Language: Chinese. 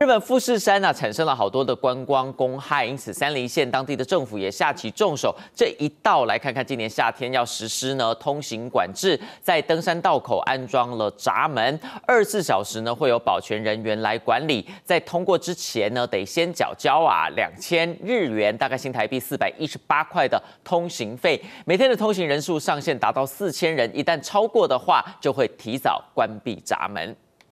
日本富士山呢产生了好多的观光公害，因此山梨县当地的政府也下起重手。这一道来看看，今年夏天要实施呢通行管制，在登山道口安装了闸门，二十四小时呢会有保全人员来管理。在通过之前呢，得先缴交啊两千日元，大概新台币四百一十八块的通行费。每天的通行人数上限达到四千人，一旦超过的话，就会提早关闭闸门。